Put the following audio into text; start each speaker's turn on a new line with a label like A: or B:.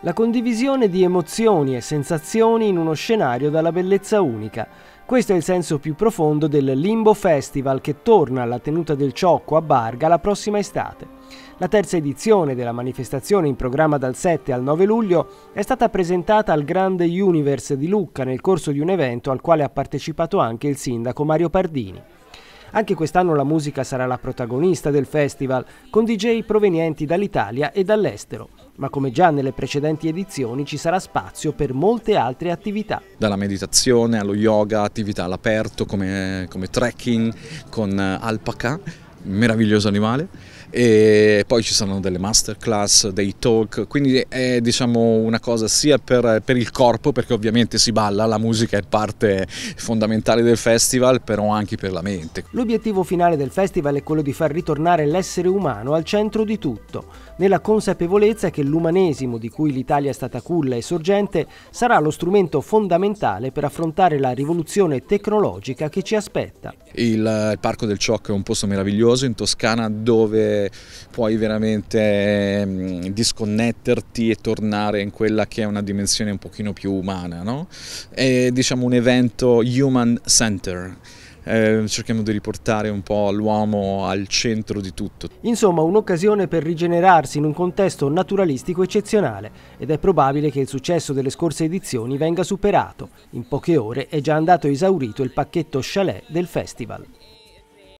A: La condivisione di emozioni e sensazioni in uno scenario dalla bellezza unica. Questo è il senso più profondo del Limbo Festival che torna alla tenuta del Ciocco a Barga la prossima estate. La terza edizione della manifestazione in programma dal 7 al 9 luglio è stata presentata al Grande Universe di Lucca nel corso di un evento al quale ha partecipato anche il sindaco Mario Pardini. Anche quest'anno la musica sarà la protagonista del festival, con DJ provenienti dall'Italia e dall'estero ma come già nelle precedenti edizioni ci sarà spazio per molte altre attività.
B: Dalla meditazione allo yoga, attività all'aperto come, come trekking con eh, alpaca, meraviglioso animale, e poi ci saranno delle masterclass, dei talk, quindi è diciamo, una cosa sia per, per, il corpo perché ovviamente si balla, la musica è parte fondamentale del festival, però anche per la mente.
A: L'obiettivo finale del festival è quello di far ritornare l'essere umano al centro di tutto, nella consapevolezza che l'umanesimo di cui l'Italia è stata culla e sorgente sarà lo strumento fondamentale per affrontare la rivoluzione tecnologica che ci aspetta.
B: Il, il Parco del Cioc è un posto meraviglioso in Toscana dove puoi veramente mm, disconnetterti e tornare in quella che è una dimensione un pochino più umana, no? È diciamo un evento human center. Eh, cerchiamo di riportare un po' l'uomo al centro di tutto.
A: Insomma, un'occasione per rigenerarsi in un contesto naturalistico eccezionale ed è probabile che il successo delle scorse edizioni venga superato. In poche ore è già andato esaurito il pacchetto chalet del festival.